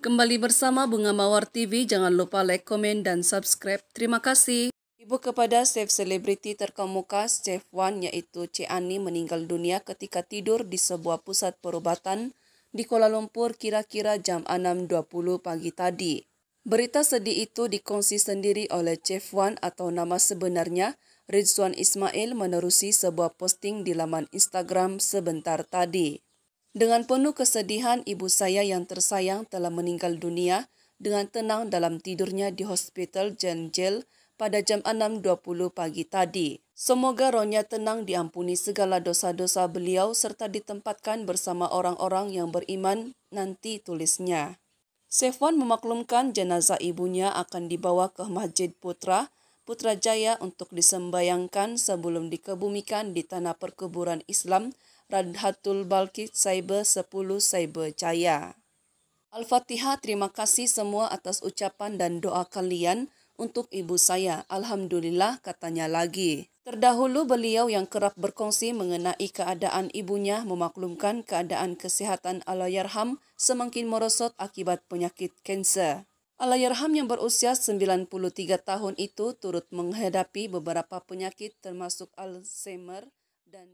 Kembali bersama Bunga Mawar TV, jangan lupa like, komen, dan subscribe. Terima kasih. Ibu kepada chef selebriti terkemuka Chef Wan yaitu Ani meninggal dunia ketika tidur di sebuah pusat perobatan di Kuala Lumpur kira-kira jam 6.20 pagi tadi. Berita sedih itu dikongsi sendiri oleh Chef Wan atau nama sebenarnya Ridzwan Ismail menerusi sebuah posting di laman Instagram sebentar tadi. Dengan penuh kesedihan, ibu saya yang tersayang telah meninggal dunia dengan tenang dalam tidurnya di Hospital Jenjel pada jam 6.20 pagi tadi. Semoga rohnya tenang diampuni segala dosa-dosa beliau serta ditempatkan bersama orang-orang yang beriman nanti tulisnya. Sefwan memaklumkan jenazah ibunya akan dibawa ke Masjid Putra Putrajaya untuk disembayangkan sebelum dikebumikan di tanah perkuburan Islam Radhatul Balkit Saiba 10 Saiba Jaya. Al-Fatihah terima kasih semua atas ucapan dan doa kalian untuk ibu saya. Alhamdulillah katanya lagi. Terdahulu beliau yang kerap berkongsi mengenai keadaan ibunya memaklumkan keadaan kesehatan Alayarham semakin merosot akibat penyakit kanser. Alayarham yang berusia 93 tahun itu turut menghadapi beberapa penyakit termasuk Alzheimer dan